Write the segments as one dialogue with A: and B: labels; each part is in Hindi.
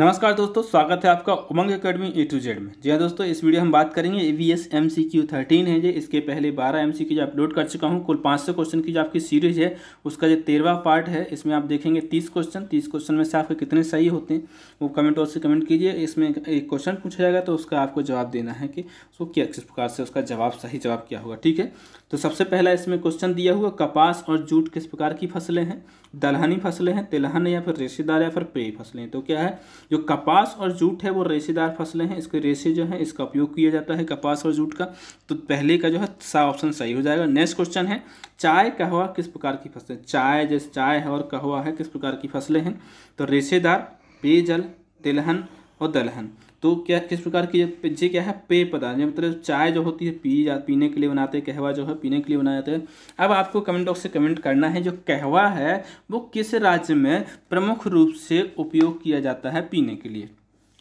A: नमस्कार दोस्तों स्वागत है आपका Umang academy A to Z में जी हाँ दोस्तों इस वीडियो हम बात करेंगे E V S M C Q thirteen है जी इसके पहले बारह एम सी क्यू जो अपलोड कर चुका हूँ कुल पाँच सौ क्वेश्चन की जो आपकी सीरीज है उसका जो तेरहवा पार्ट है इसमें आप देखेंगे तीस क्वेश्चन तीस क्वेश्चन में से आपके कितने सही होते हैं वो कमेंट बॉक्स से कमेंट कीजिए इसमें एक क्वेश्चन पूछा जाएगा तो उसका आपको जवाब देना है कि उसको क्या किस प्रकार से उसका जवाब सही जवाब क्या होगा ठीक है तो सबसे पहला इसमें क्वेश्चन दिया हुआ कपास और जूट किस प्रकार की फसलें हैं दलहनी फसलें हैं तिलहन या फिर रेशेदार या फिर पेय फसलें तो क्या है जो कपास और जूट है वो रेशेदार फसलें हैं इसके रेशे जो है इसका उपयोग किया जाता है कपास और जूट का तो पहले का जो है सा ऑप्शन सही हो जाएगा नेक्स्ट क्वेश्चन है चाय कहवा किस प्रकार की फसलें चाय जैसे चाय है और कहवा है किस प्रकार की फसलें हैं तो रेशेदार पेयजल तिलहन और दलहन तो क्या किस प्रकार की जी क्या है पेय पदार्थ मतलब चाय जो होती है पी जा पीने के लिए बनाते हैं कहवा जो है पीने के लिए बनाया जाता है अब आपको कमेंट बॉक्स से कमेंट करना है जो कहवा है वो किस राज्य में प्रमुख रूप से उपयोग किया जाता है पीने के लिए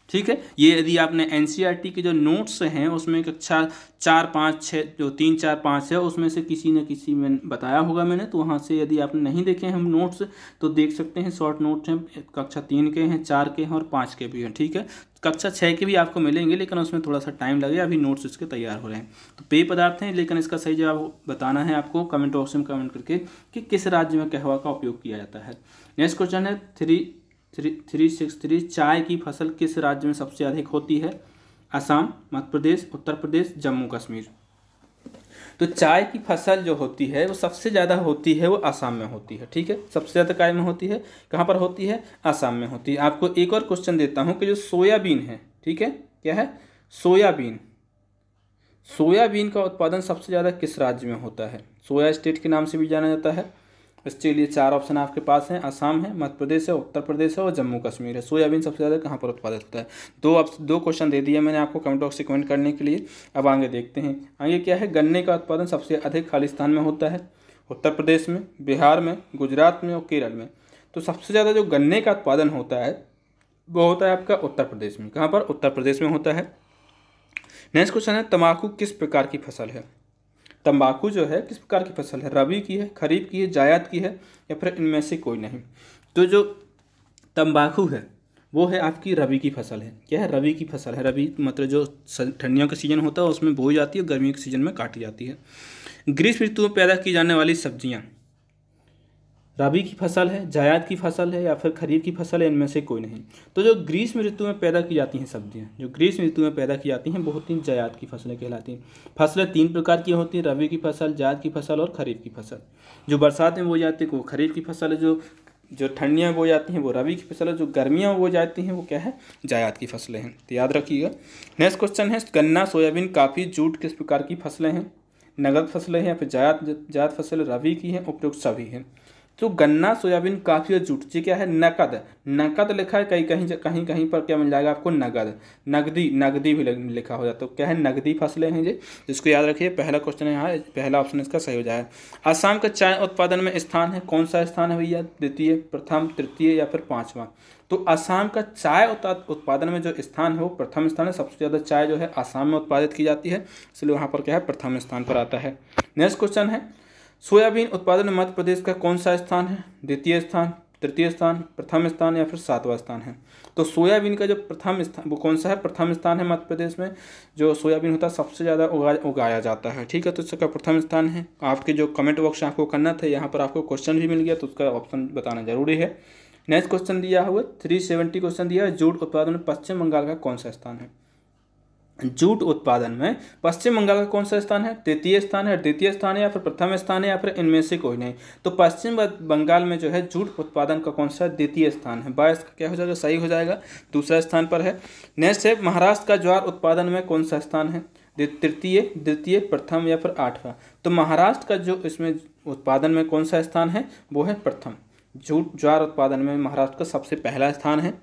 A: ठीक है ये यदि आपने एन e के जो नोट्स हैं उसमें कक्षा चार पाँच छः जो तीन चार पाँच है उसमें से किसी न किसी में बताया होगा मैंने तो वहाँ से यदि आपने नहीं देखे हम नोट्स तो देख सकते हैं शॉर्ट नोट्स हैं कक्षा तीन के हैं चार के हैं और पाँच के भी हैं ठीक है कक्षा छः के भी आपको मिलेंगे लेकिन उसमें थोड़ा सा टाइम लगेगा अभी नोट्स इसके तैयार हो रहे हैं तो पेय पदार्थ हैं लेकिन इसका सही जवाब बताना है आपको कमेंट बॉक्स में कमेंट करके कि किस राज्य में कहवा का उपयोग किया जाता है नेक्स्ट क्वेश्चन है three three three six three चाय की फसल किस राज्य में सबसे अधिक होती है असम मध्य प्रदेश उत्तर प्रदेश जम्मू कश्मीर तो चाय की फसल जो होती है वो सबसे ज़्यादा होती है वो आसाम में होती है ठीक है सबसे ज़्यादा काय में होती है कहाँ पर होती है आसाम में होती है आपको एक और क्वेश्चन देता हूँ कि जो सोयाबीन है ठीक है क्या है सोयाबीन सोयाबीन का उत्पादन सबसे ज़्यादा किस राज्य में होता है सोया स्टेट के नाम से भी जाना जाता है इसके लिए चार ऑप्शन आपके पास हैं आसाम है मध्य प्रदेश है उत्तर प्रदेश है और जम्मू कश्मीर है सोयाबीन सबसे ज़्यादा कहाँ पर उत्पादित होता है दो दो क्वेश्चन दे दिया मैंने आपको कमेंट बॉक्स से कमेंट करने के लिए अब आगे देखते हैं आगे क्या है गन्ने का उत्पादन सबसे अधिक खालिस्तान में होता है उत्तर प्रदेश में बिहार में गुजरात में और केरल में तो सबसे ज़्यादा जो गन्ने का उत्पादन होता है वो होता है आपका उत्तर प्रदेश में कहाँ पर उत्तर प्रदेश में होता है नेक्स्ट क्वेश्चन है तंबाकू किस प्रकार की फसल है तंबाकू जो है किस प्रकार की फसल है रबी की है खरीफ की है जायद की है या फिर इनमें से कोई नहीं तो जो तंबाकू है वो है आपकी रबी की फसल है क्या है रबी की फसल है रबी मतलब जो ठंडियों का सीज़न होता है उसमें बोई जाती है गर्मियों के सीज़न में काटी जाती है ग्रीष्म ऋतु में पैदा की जाने वाली सब्जियाँ रबी की फसल है जायद की फसल है या फिर खरीफ की फसल है इनमें से कोई नहीं तो जो ग्रीष्म ऋतु में पैदा की जाती हैं सब्जियाँ जो ग्रीष्म ऋतु में पैदा की जाती हैं बहुत ही जायद की फसलें कहलाती हैं फसलें तीन प्रकार की होती हैं रबी की फसल जायद की फसल और खरीफ की फसल जो बरसात में वो जाती है वो खरीफ की फसल है जो जो ठंडियाँ वो जाती हैं वो रबी की फसल है जो गर्मियाँ वो जाती हैं वो क्या है जायद की फसलें हैं तो याद रखिएगा नेक्स्ट क्वेश्चन है गन्ना सोयाबीन काफ़ी जूट किस प्रकार की फसलें हैं नगद फसलें हैं या फिर जायद जायद फसल रबी की हैं उपयुक्त सभी हैं तो गन्ना सोयाबीन काफी और जूट जी क्या है नकद नकद लिखा है कहीं कहीं कहीं कहीं पर क्या मिल जाएगा आपको नगद नगदी नगदी भी लिखा हो जाता है तो क्या है नगदी फसलें हैं जी जिसको याद रखिए पहला क्वेश्चन यहाँ पहला ऑप्शन इसका सही हो जाए आसाम का चाय उत्पादन में स्थान है कौन सा स्थान है भैया द्वितीय प्रथम तृतीय या फिर पाँचवा तो आसाम का चाय उत्पादन में जो स्थान है वो प्रथम स्थान है सबसे ज़्यादा चाय जो है आसाम में उत्पादित की जाती है इसलिए वहाँ पर क्या है प्रथम स्थान पर आता है नेक्स्ट क्वेश्चन है सोयाबीन उत्पादन में मध्य प्रदेश का कौन सा स्थान है द्वितीय स्थान तृतीय स्थान प्रथम स्थान या फिर सातवां स्थान है तो सोयाबीन का जो प्रथम स्थान वो कौन सा है प्रथम स्थान है मध्य प्रदेश में जो सोयाबीन होता है सबसे ज़्यादा उगा उगाया जाता है ठीक है तो इसका प्रथम स्थान है आपके जो कमेंट बॉक्स आपको करना था यहाँ पर आपको क्वेश्चन भी मिल गया तो उसका ऑप्शन बताना जरूरी है नेक्स्ट क्वेश्चन दिया हुआ थ्री सेवेंटी क्वेश्चन दिया है जूट उत्पादन में पश्चिम बंगाल का कौन सा स्थान है जूट उत्पादन में पश्चिम बंगाल का कौन सा स्थान है तृतीय स्थान है द्वितीय स्थान है या फिर प्रथम स्थान है या फिर इनमें से कोई नहीं तो पश्चिम बंगाल में जो है जूट उत्पादन का कौन सा द्वितीय स्थान है बाईस का क्या हो जाएगा सही हो जाएगा दूसरा स्थान पर है नेक्स्ट है महाराष्ट्र का ज्वार उत्पादन में कौन सा स्थान है तृतीय द्वितीय प्रथम या फिर आठवां तो महाराष्ट्र का जो इसमें उत्पादन में कौन सा स्थान है वो है प्रथम जूट ज्वार उत्पादन में महाराष्ट्र का सबसे पहला स्थान है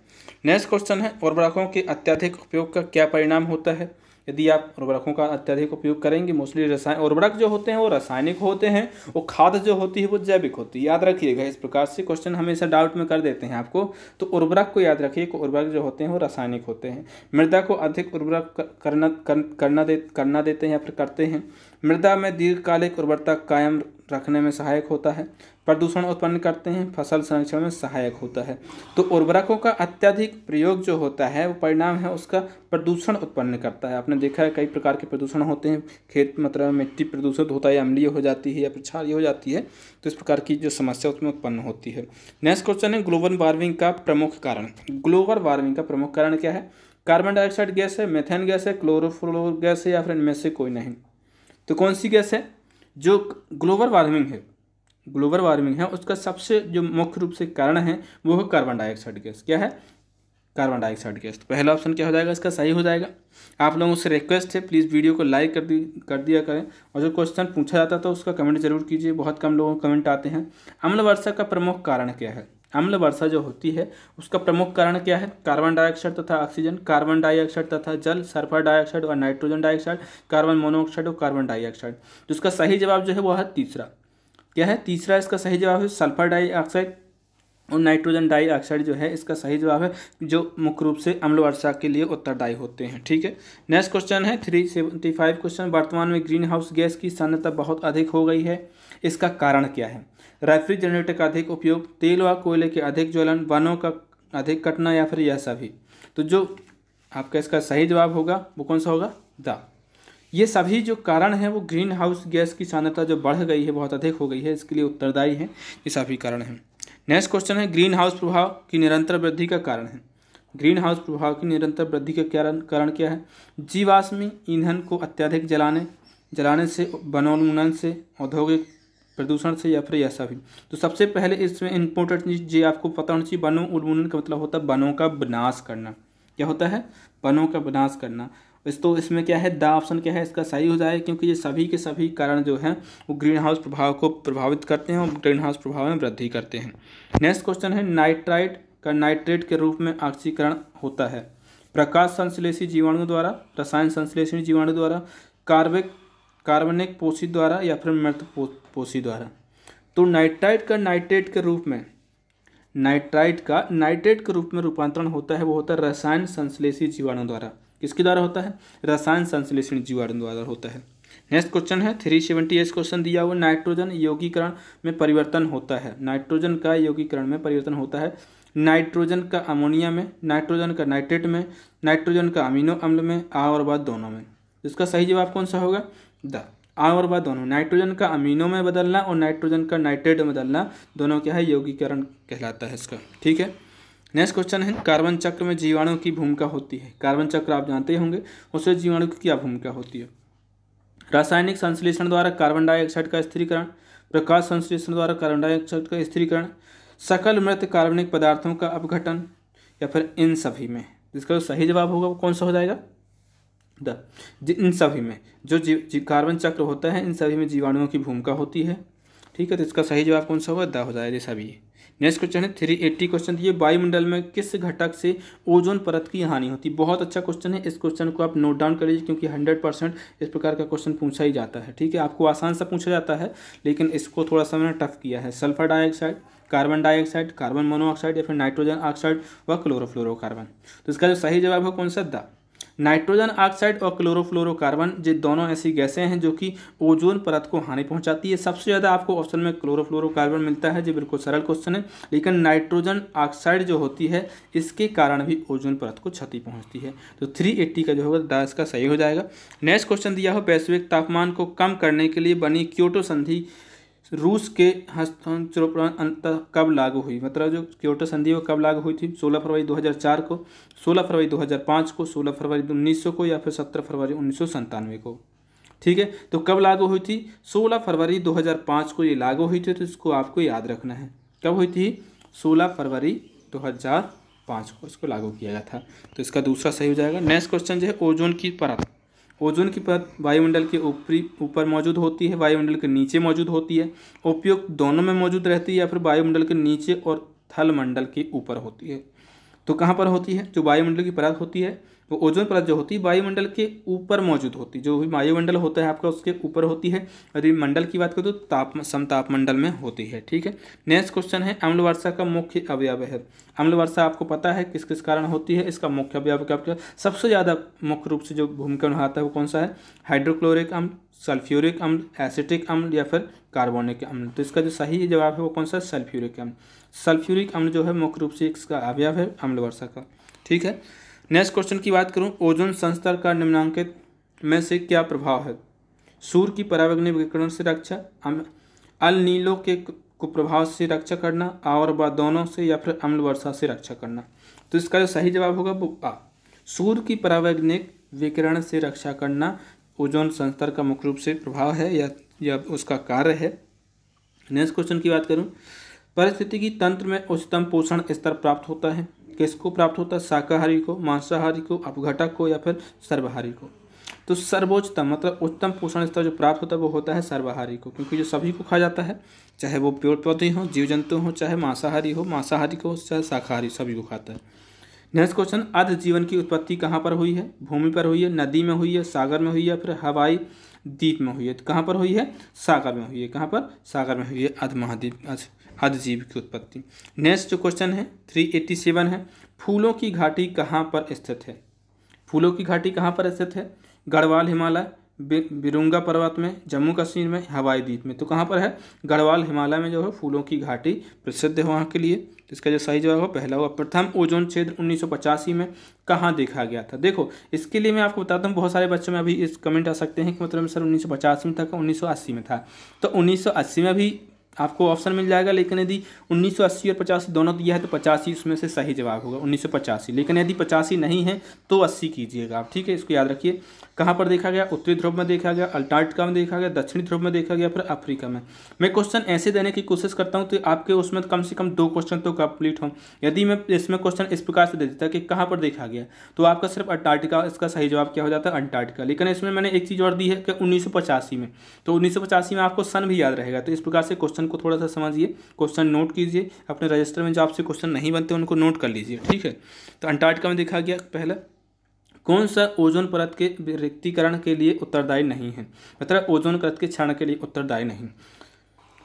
A: नेक्स्ट क्वेश्चन है उर्वरकों के अत्यधिक उपयोग का क्या परिणाम होता है यदि आप उर्वरकों का अत्यधिक उपयोग करेंगे मोस्टली रसायन उर्वरक जो होते हैं वो रासायनिक होते हैं वो खाद जो होती है वो जैविक होती है याद रखिएगा इस प्रकार से क्वेश्चन हमेशा डाउट में कर देते हैं आपको तो उर्वरक को याद रखिए कि उर्वरक जो होते हैं वो रासायनिक होते हैं मृदा को अधिक उर्वरक करना कर, करना दे करना देते हैं या फिर करते हैं मृदा में दीर्घकालिक उर्वरता कायम रखने में सहायक होता है प्रदूषण उत्पन्न करते हैं फसल संरक्षण में सहायक होता है तो उर्वरकों का अत्यधिक प्रयोग जो होता है वो परिणाम है उसका प्रदूषण उत्पन्न करता है आपने देखा है कई प्रकार के प्रदूषण होते हैं खेत मतलब मिट्टी प्रदूषित होता है अम्लीय हो जाती है या प्रक्षारी हो जाती है तो इस प्रकार की जो समस्या उसमें उत्पन्न होती है नेक्स्ट क्वेश्चन है ग्लोबल वार्मिंग का प्रमुख कारण ग्लोबल वार्मिंग का प्रमुख कारण क्या है कार्बन डाइऑक्साइड गैस है मेथेन गैस है क्लोरोफ्लोर गैस है या फिर इनमें से कोई नहीं तो कौन सी गैस है जो ग्लोबल वार्मिंग है ग्लोबल वार्मिंग है उसका सबसे जो मुख्य रूप से कारण है वो है कार्बन डाइऑक्साइड गैस क्या है कार्बन डाइऑक्साइड गैस तो पहला ऑप्शन क्या हो जाएगा इसका सही हो जाएगा आप लोगों से रिक्वेस्ट है प्लीज़ वीडियो को लाइक कर दी कर दिया करें और जो क्वेश्चन पूछा जाता है तो उसका कमेंट जरूर कीजिए बहुत कम लोगों को कमेंट आते हैं अम्ल वर्षा का प्रमुख कारण क्या है अम्ल वर्षा जो होती है उसका प्रमुख कारण क्या है कार्बन डाइऑक्साइड तथा ऑक्सीजन कार्बन डाइऑक्साइड तथा जल सल्फर डाइऑक्साइड और नाइट्रोजन डाइऑक्साइड कार्बन मोनोऑक्साइड और कार्बन डाइऑक्साइड जिसका सही जवाब जो है वह है तीसरा क्या है तीसरा इसका सही जवाब है सल्फर डाइऑक्साइड और नाइट्रोजन ऑक्साइड जो है इसका सही जवाब है जो मुख्य रूप से अम्ल वर्षा के लिए उत्तरदायी होते हैं ठीक है नेक्स्ट क्वेश्चन है थ्री सेवेंटी फाइव क्वेश्चन वर्तमान में ग्रीन हाउस गैस की सान्यता बहुत अधिक हो गई है इसका कारण क्या है रेफ्रिजरेटर का अधिक उपयोग तेल व कोयले के अधिक ज्वलन वनों का अधिक कटना या फिर यह सभी तो जो आपका इसका सही जवाब होगा वो कौन सा होगा द ये सभी जो कारण हैं वो ग्रीन हाउस गैस की सान्यता जो बढ़ गई है बहुत अधिक हो गई है इसके लिए उत्तरदायी है ये सभी कारण हैं नेक्स्ट क्वेश्चन है ग्रीन हाउस प्रभाव की निरंतर वृद्धि का कारण है ग्रीन हाउस प्रभाव की निरंतर वृद्धि का कारण कारण क्या है जीवाश्मी ईंधन को अत्यधिक जलाने जलाने से वनोन्मूलन से औद्योगिक प्रदूषण से या फिर ऐसा भी तो सबसे पहले इसमें इंपोर्टेंट चीज़ जी आपको पता होना चाहिए वनोन्मूलन का मतलब होता है वनों का विनाश करना क्या होता है वनों का विनाश करना इस तो इसमें क्या है द ऑप्शन क्या है इसका सही हो जाए क्योंकि ये सभी के सभी कारण जो हैं वो ग्रीन हाउस प्रभाव को प्रभावित करते हैं और ग्रीन हाउस प्रभाव में वृद्धि करते हैं नेक्स्ट क्वेश्चन है नाइट्राइट का नाइट्रेट के रूप में ऑक्सीकरण होता है प्रकाश संश्लेषी जीवाणु द्वारा रसायन संश्लेषण जीवाणु द्वारा कार्बिक कार्बनिक पोषी द्वारा या फिर मृत पोषी द्वारा तो नाइट्राइट का नाइट्रेट के रूप में नाइट्राइट का नाइट्रेट के रूप में रूपांतरण होता है वो होता है रसायन संश्लेषी जीवाणु द्वारा किसके द्वारा होता है रसायन संश्लेषण जीवाणु द्वारा होता है नेक्स्ट क्वेश्चन है थ्री सेवेंटी एस क्वेश्चन दिया हुआ नाइट्रोजन यौगीकरण में परिवर्तन होता है नाइट्रोजन का यौगीकरण में परिवर्तन होता है नाइट्रोजन का अमोनिया में नाइट्रोजन का नाइट्रेट में नाइट्रोजन का अमीनो अम्ल में आ और बाद दोनों में इसका सही जवाब कौन सा होगा द आ और बाद दोनों नाइट्रोजन का अमीनो में बदलना और नाइट्रोजन का नाइट्रेट में बदलना दोनों क्या है यौगीकरण कहलाता है इसका ठीक है नेक्स्ट क्वेश्चन है कार्बन चक्र में जीवाणु की भूमिका होती है कार्बन चक्र आप जानते होंगे उससे जीवाणु की क्या भूमिका होती है रासायनिक संश्लेषण द्वारा कार्बन डाइऑक्साइड का स्थिरीकरण प्रकाश संश्लेषण द्वारा कार्बन डाइऑक्साइड का स्थिरीकरण सकल मृत कार्बनिक पदार्थों का अपघटन या फिर इन सभी में इसका तो सही जवाब होगा वो कौन सा हो जाएगा द इन सभी में जो जीव जी, कार्बन चक्र होता है इन सभी में जीवाणुओं की भूमिका होती है ठीक है तो इसका सही जवाब कौन सा होगा द हो जाएगा सभी नेक्स्ट क्वेश्चन है थ्री एट्टी क्वेश्चन ये वायुमंडल में किस घटक से ओजोन परत की हानि होती है बहुत अच्छा क्वेश्चन है इस क्वेश्चन को आप नोट डाउन कर लीजिए क्योंकि हंड्रेड परसेंट इस प्रकार का क्वेश्चन पूछा ही जाता है ठीक है आपको आसान सा पूछा जाता है लेकिन इसको थोड़ा सा मैंने टफ किया है sulphur dioxide carbon dioxide carbon monoxide या फिर नाइट्रोजन ऑक्साइड व क्लोरोफ्लोरोकार्बन तो इसका जो सही जवाब है कौन सा दा नाइट्रोजन ऑक्साइड और क्लोरोफ्लोरोकार्बन ये दोनों ऐसी गैसें हैं जो कि ओजोन परत को हानि पहुंचाती है सबसे ज़्यादा आपको ऑप्शन में क्लोरोफ्लोरोकार्बन मिलता है जो बिल्कुल सरल क्वेश्चन है लेकिन नाइट्रोजन ऑक्साइड जो होती है इसके कारण भी ओजोन परत को क्षति पहुँचती है तो थ्री का जो होगा दस का सही हो जाएगा नेक्स्ट क्वेश्चन दिया हो वैश्विक तापमान को कम करने के लिए बनी क्योटो संधि रूस के हस्तांतरण अंत कब लागू हुई मतलब जो क्योटो संधि वो कब लागू हुई थी 16 फरवरी 2004 को 16 फरवरी 2005 को 16 फरवरी 1900 को या फिर 17 फरवरी उन्नीस को ठीक है तो कब लागू हुई थी 16 फरवरी 2005 को ये लागू हुई थी तो इसको आपको याद रखना है कब हुई थी 16 फरवरी 2005 को इसको लागू किया गया था तो इसका दूसरा सही हो जाएगा नेक्स्ट क्वेश्चन जो है ओजोन की परत ओजोन की परत वायुमंडल के ऊपरी ऊपर मौजूद होती है वायुमंडल के नीचे मौजूद होती है उपयुक्त दोनों में मौजूद रहती है या फिर वायुमंडल के नीचे और थल मंडल के ऊपर होती है तो कहाँ पर होती है जो वायुमंडल की परत होती है वो ओजोन परत जो होती है वायुमंडल के ऊपर मौजूद होती है जो भी वायुमंडल होता है आपका उसके ऊपर होती है यदि मंडल की बात करें तो ताप समताप मंडल में होती है ठीक है नेक्स्ट क्वेश्चन है अम्ल वर्षा का मुख्य अवयव है अम्ल वर्षा आपको पता है किस किस कारण होती है इसका मुख्य अवयव क्या आपका सबसे ज़्यादा मुख्य रूप से जो भूमिका निभाता है वो कौन सा है हाइड्रोक्लोरिक अम्ल सल्फ्यूरिक अम्ल एसिटिक अम्ल या फिर कार्बोनिक अम्ल तो इसका जो सही जवाब है वो कौन सा है सल्फ्यूरिक अम्ल सल्फ्यूरिक अम्ल जो है मुख्य रूप से इसका अवयव है अम्ल वर्षा का ठीक है नेक्स्ट क्वेश्चन की बात करूँ ओजोन संस्तर का निम्नांकित में से क्या प्रभाव है सूर्य की परावग्नि विकिरण से रक्षा अल नीलो के कुप्रभाव से रक्षा करना और व दोनों से या फिर अम्ल वर्षा से रक्षा करना तो इसका जो सही जवाब होगा वो आ सूर्य की परावैज्ञानिक विकिरण से रक्षा करना ओजोन संस्तर का मुख्य रूप से प्रभाव है या या उसका कार्य है नेक्स्ट क्वेश्चन की बात करूं परिस्थिति की तंत्र में उच्चतम पोषण स्तर प्राप्त होता है किसको प्राप्त होता है शाकाहारी को मांसाहारी को अपघटक को या फिर सर्वहारी को तो सर्वोच्चतम मतलब उच्चतम पोषण स्तर जो प्राप्त होता है वो होता है सर्वहारी को क्योंकि जो सभी को खा जाता है चाहे वो पेड़ पौधे हों जीव जंतु हों चाहे मांसाहारी हो मांसाहारी को चाहे शाकाहारी सभी को खाता है नेक्स्ट क्वेश्चन अर्ध जीवन की उत्पत्ति कहाँ पर हुई है भूमि पर हुई है नदी में हुई है सागर में हुई है फिर हवाई द्वीप में हुई है तो कहाँ पर हुई है सागर में हुई है कहाँ पर सागर में हुई है अध अधजीव की उत्पत्ति नेक्स्ट जो क्वेश्चन है थ्री एट्टी सेवन है फूलों की घाटी कहाँ पर स्थित है फूलों की घाटी कहाँ पर स्थित है गढ़वाल हिमालय बिरुंगा पर्वत में जम्मू कश्मीर में हवाई द्वीप में तो कहाँ पर है गढ़वाल हिमालय में जो है फूलों की घाटी प्रसिद्ध है वहाँ के लिए इसका जो सही जवाब हो पहला हुआ प्रथम ओजोन क्षेत्र उन्नीस में कहाँ देखा गया था देखो इसके लिए मैं आपको बताता हूँ बहुत सारे बच्चों में अभी इस कमेंट आ सकते हैं कि मतलब सर उन्नीस में था कि उन्नीस में था तो उन्नीस में भी आपको ऑप्शन मिल जाएगा लेकिन यदि उन्नीस और पचासी दोनों दिया है तो पचासी उसमें से सही जवाब होगा उन्नीस लेकिन यदि पचासी नहीं है तो अस्सी कीजिएगा आप ठीक है इसको याद रखिए कहाँ पर देखा गया उत्तरी ध्रुव में देखा गया अल्टार्टिका में देखा गया दक्षिणी ध्रुव में देखा गया फिर अफ्रीका में मैं क्वेश्चन ऐसे देने की कोशिश करता हूँ तो आपके उसमें कम से कम दो क्वेश्चन तो कंप्लीट हों यदि मैं इसमें क्वेश्चन इस प्रकार से दे देता कि कहाँ पर देखा गया तो आपका सिर्फ अंटार्टिका इसका सही जवाब क्या हो जाता है अंटार्टिका लेकिन इसमें मैंने एक चीज़ और दी है कि उन्नीस में तो उन्नीस में आपको सन भी याद रहेगा तो इस प्रकार से क्वेश्चन क्वेश्चन को थोड़ा सा समझिए क्वेश्चन नोट कीजिए अपने रजिस्टर में जो आपसे क्वेश्चन नहीं बनते उनको नोट कर लीजिए ठीक है तो अंटार्कटिका में देखा गया पहला कौन सा ओजोन परत के रिक्तिकरण के लिए उत्तरदायी नहीं है मतलब ओजोन परत के क्षण के लिए उत्तरदायी नहीं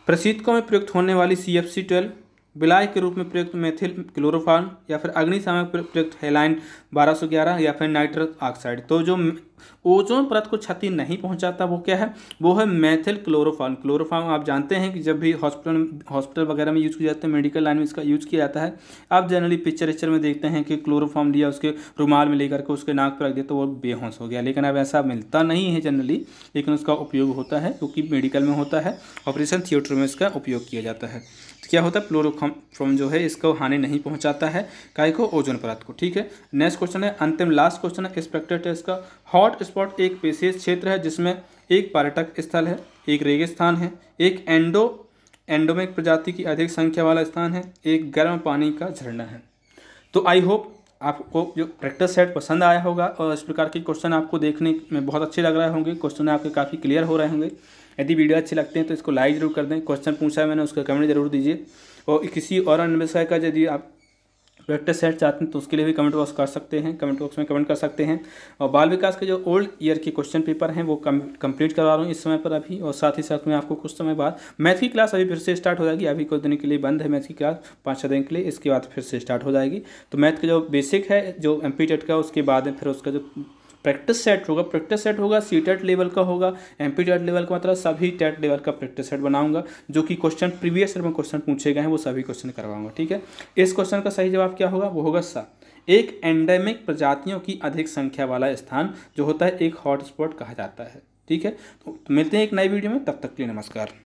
A: प्रसिद्धकों में प्रयुक्त होने वाली सी एफ सी ट्वेल्व विलाय के रूप में प्रयुक्त मेथिल क्लोरोफार्म या फिर अग्निशामक प्रयुक्त हेलाइन 1211 या फिर नाइट्रस ऑक्साइड तो जो ओजोन परत को क्षति नहीं पहुंचाता वो क्या है वो है मैथिल क्लोरोफार्म क्लोरोफार्म आप जानते हैं कि जब भी हॉस्पिटल हॉस्पिटल वगैरह में यूज़ किया जाता है मेडिकल लाइन में इसका यूज़ किया जाता है आप जनरली पिक्चर पिक्चर में देखते हैं कि क्लोरोफार्म लिया उसके रुमाल में लेकर के उसके नाक पर रख दिया तो वो बेहोश हो गया लेकिन अब ऐसा मिलता नहीं है जनरली लेकिन उसका उपयोग होता है क्योंकि मेडिकल में होता है ऑपरेशन थिएटर में इसका उपयोग किया जाता है क्या होता है फ्लोरोफॉर्म जो है इसको हानि नहीं पहुंचाता है काय को ओजोन परत को ठीक है नेक्स्ट क्वेश्चन है अंतिम लास्ट क्वेश्चन है स्पेक्टेट है इसका हॉट स्पॉट एक विशेष क्षेत्र है जिसमें एक पर्यटक स्थल है एक रेगिस्तान है एक एंडो एंडोमिक प्रजाति की अधिक संख्या वाला स्थान है एक गर्म पानी का झरना है तो आई होप आपको जो प्रैक्टिस सेट पसंद आया होगा और इस प्रकार के क्वेश्चन आपको देखने में बहुत अच्छे लग रहे होंगे क्वेश्चन आपके काफ़ी क्लियर हो रहे होंगे यदि वीडियो अच्छे लगते हैं तो इसको लाइक जरूर कर दें क्वेश्चन पूछा है मैंने उसका कमेंट जरूर दीजिए और किसी और विषय का यदि आप प्रैक्टिस सेट चाहते हैं तो उसके लिए भी कमेंट बॉक्स कर सकते हैं कमेंट बॉक्स में कमेंट कर सकते हैं और बाल विकास के जो ओल्ड ईयर के क्वेश्चन पेपर हैं वो कम कंप्लीट करवा रहा हूँ इस समय पर अभी और साथ ही साथ में आपको कुछ समय बाद मैथ की क्लास अभी फिर से स्टार्ट हो जाएगी अभी कुछ दिन के लिए बंद है मैथ की क्लास पाँच छः दिन के लिए इसके बाद फिर से स्टार्ट हो जाएगी तो मैथ का जो बेसिक है जो एम का उसके बाद फिर उसका जो प्रैक्टिस सेट होगा प्रैक्टिस सेट होगा सी टेट लेवल का होगा एम पी टेट लेवल का मतलब सभी टेट लेवल का प्रैक्टिस सेट बनाऊंगा जो कि क्वेश्चन प्रीवियस ईयर में क्वेश्चन पूछे गए हैं वो सभी क्वेश्चन करवाऊंगा ठीक है इस क्वेश्चन का सही जवाब क्या होगा वो होगा सा एक एंडेमिक प्रजातियों की अधिक संख्या वाला स्थान जो होता है एक हॉटस्पॉट कहा जाता है ठीक है तो मिलते हैं एक नई वीडियो में तब तक के लिए नमस्कार